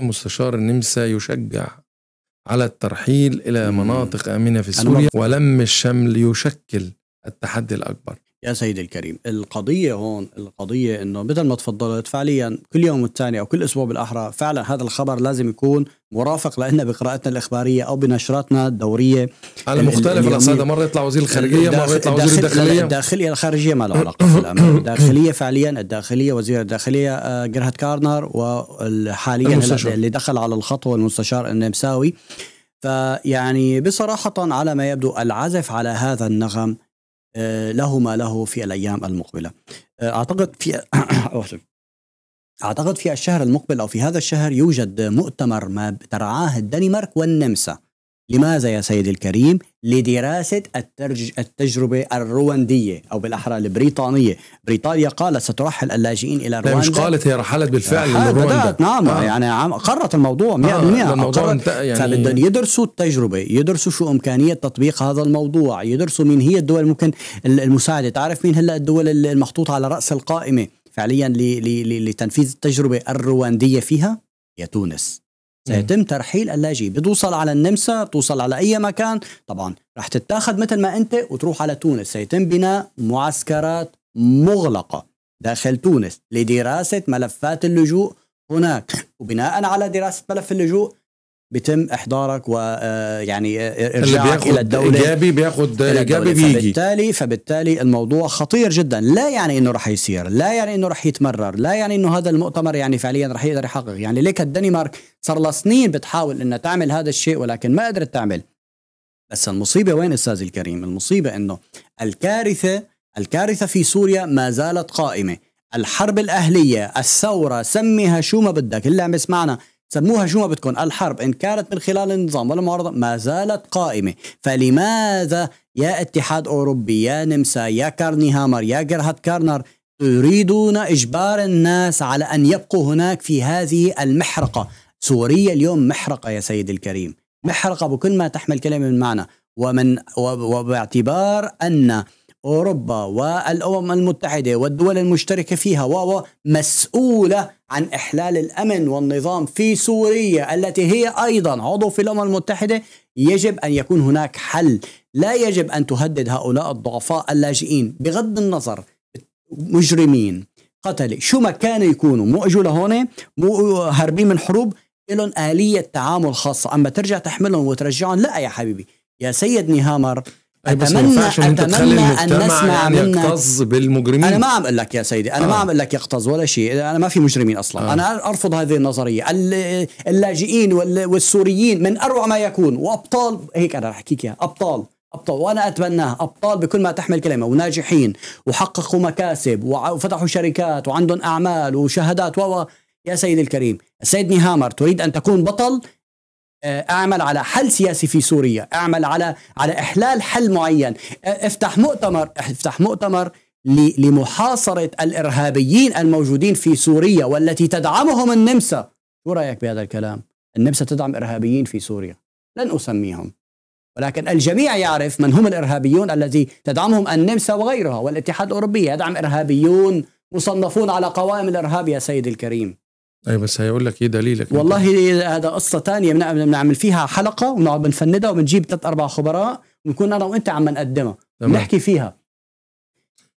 مستشار النمسا يشجع على الترحيل إلى مناطق آمنة في سوريا ولم الشمل يشكل التحدي الأكبر يا سيدي الكريم القضية هون القضية أنه مثل ما تفضلت فعليا كل يوم الثاني أو كل أسبوع بالأحرى فعلا هذا الخبر لازم يكون مرافق لنا بقراءتنا الإخبارية أو بنشراتنا الدورية على مختلف الأصل هذا مرة يطلع وزير الخارجية مرة يطلع وزير الداخلية الداخلية الخارجية ما له علاقة الداخلية فعليا الداخلية وزير الداخلية آه، جرهت كارنر وحاليا اللي دخل على الخطوة المستشار النمساوي فيعني بصراحة على ما يبدو العزف على هذا النغم آه، له ما له في الايام المقبله آه، اعتقد في اعتقد في الشهر المقبل او في هذا الشهر يوجد مؤتمر ما ترعاه الدنمارك والنمسا لماذا يا سيدي الكريم؟ لدراسة الترج... التجربة الرواندية أو بالأحرى البريطانية بريطانيا قالت سترحل اللاجئين إلى رواندا لا مش قالت هي رحلت بالفعل رحلت رواندا نعم آه. يعني عم... قررت الموضوع 100% آه. الموضوع انت يعني... فبدهم يدرسوا التجربة يدرسوا شو إمكانية تطبيق هذا الموضوع يدرسوا مين هي الدول ممكن المساعدة تعرف مين هلأ الدول المحطوطة على رأس القائمة فعليا ل... ل... لتنفيذ التجربة الرواندية فيها هي تونس سيتم ترحيل اللاجئ بتوصل على النمسا بتوصل على أي مكان طبعا رح تتاخذ مثل ما أنت وتروح على تونس سيتم بناء معسكرات مغلقة داخل تونس لدراسة ملفات اللجوء هناك وبناء على دراسة ملف اللجوء بيتم احضارك ويعني آه، آه، ارجاعك الى الدوله ايجابي بياخذ ايجابي بيجي فبالتالي فبالتالي الموضوع خطير جدا لا يعني انه رح يصير لا يعني انه رح يتمرر لا يعني انه هذا المؤتمر يعني فعليا رح يقدر يحقق يعني ليك الدنمارك صار لها سنين بتحاول انها تعمل هذا الشيء ولكن ما قدرت تعمل بس المصيبه وين استاذ الكريم المصيبه انه الكارثه الكارثه في سوريا ما زالت قائمه الحرب الاهليه الثوره سميها شو ما بدك اللي عم يسمعنا سموها شو ما بدكم الحرب إن كانت من خلال النظام ولا معارضة ما زالت قائمة فلماذا يا اتحاد أوروبي يا نمسا يا كارني هامر يا جرهاد كارنر تريدون إجبار الناس على أن يبقوا هناك في هذه المحرقة سوريا اليوم محرقة يا سيدي الكريم محرقة بكل ما تحمل كلمة من معنى ومن وباعتبار أن أوروبا والأمم المتحدة والدول المشتركة فيها و مسؤولة عن إحلال الأمن والنظام في سوريا التي هي أيضا عضو في الأمم المتحدة يجب أن يكون هناك حل لا يجب أن تهدد هؤلاء الضعفاء اللاجئين بغض النظر مجرمين قتلة شو ما كانوا يكونوا مو اجوا لهون مو هاربين من حروب لهم آلية تعامل خاصة أما ترجع تحملهم وترجعهم لا يا حبيبي يا سيد نهامر اتمنى اتمنى ان نسمع يعني منك يكتظ بالمجرمين انا ما عم اقول لك يا سيدي انا آه. ما عم اقول لك يقتظ ولا شيء انا ما في مجرمين اصلا آه. انا ارفض هذه النظريه اللاجئين والسوريين من اروع ما يكون وابطال هيك انا رح احكيك اياها ابطال ابطال وانا اتبناه ابطال بكل ما تحمل كلمه وناجحين وحققوا مكاسب وفتحوا شركات وعندهم اعمال وشهادات و يا سيدي الكريم السيد نهامر تريد ان تكون بطل آه، اعمل على حل سياسي في سوريا اعمل على على احلال حل معين آه، افتح مؤتمر افتح مؤتمر لمحاصره الارهابيين الموجودين في سوريا والتي تدعمهم النمسا شو رايك بهذا الكلام النمسا تدعم ارهابيين في سوريا لن اسميهم ولكن الجميع يعرف من هم الارهابيون الذي تدعمهم النمسا وغيرها والاتحاد الاوروبي يدعم ارهابيون مصنفون على قوائم الارهاب يا سيدي الكريم اي أيوة، بس هيقول لك ايه دليلك والله هذا قصه تانية بنعمل فيها حلقه ونقعد بنفندها وبنجيب ثلاث اربع خبراء ونكون انا وانت عم نقدمها بنحكي فيها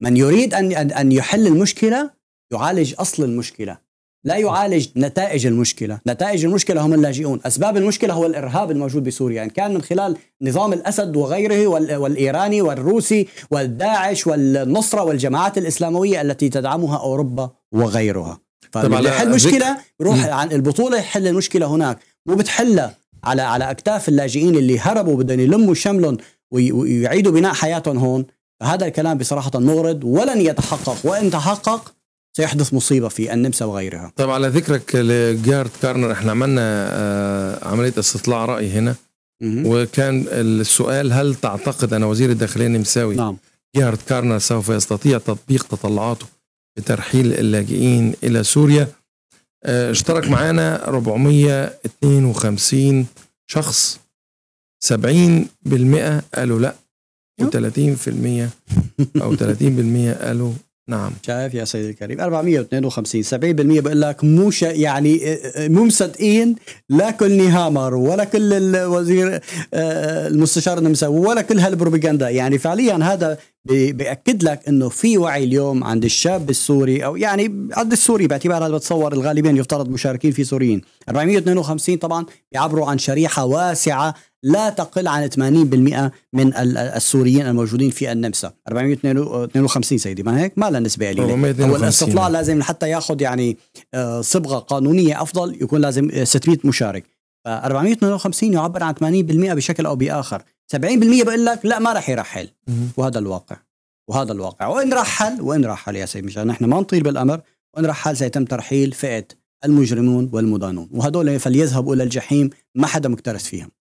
من يريد ان ان يحل المشكله يعالج اصل المشكله لا يعالج نتائج المشكله، نتائج المشكله هم اللاجئون، اسباب المشكله هو الارهاب الموجود بسوريا، ان يعني كان من خلال نظام الاسد وغيره والايراني والروسي والداعش والنصره والجماعات الاسلامويه التي تدعمها اوروبا وغيرها. فاللي طيب، يحل مشكله يروح عن البطوله يحل المشكله هناك مو بتحلها على على اكتاف اللاجئين اللي هربوا بدهم يلموا شملهم ويعيدوا بناء حياتهم هون فهذا الكلام بصراحه مغرض ولن يتحقق وان تحقق سيحدث مصيبه في النمسا وغيرها طيب على ذكرك لجارد كارنر احنا عملنا آه، عمليه استطلاع راي هنا وكان السؤال هل تعتقد ان وزير الداخليه النمساوي نعم. جيهارد كارنر سوف يستطيع تطبيق تطلعاته بترحيل اللاجئين إلى سوريا آه، اشترك معانا 452 شخص 70% قالوا لا و30% او 30% قالوا نعم شايف يا سيدي الكريم 452 70% بقول لك مو يعني آه، آه، مو مصدقين لا كل نهامر ولا كل الوزير المستشار النمساوي ولا كل هالبروباغندا يعني فعليا هذا بأكد لك انه في وعي اليوم عند الشاب السوري او يعني قد السوري باعتبار هذا بتصور الغالبين يفترض مشاركين في سوريين 452 طبعا بيعبروا عن شريحه واسعه لا تقل عن 80% من السوريين الموجودين في النمسا 452 سيدي ما هيك ما لها نسبه قليله والاستطلاع لازم حتى ياخذ يعني آه، صبغه قانونيه افضل يكون لازم 600 آه، مشارك 452 يعبر عن 80% بشكل او باخر 70% بقول لك لا ما راح يرحل وهذا الواقع وهذا الواقع وان رحل وان رحل يا سيدي مشان نحن ما نطير بالامر وان رحل سيتم ترحيل فئه المجرمون والمدانون وهدول فليذهبوا الى الجحيم ما حدا مكترث فيهم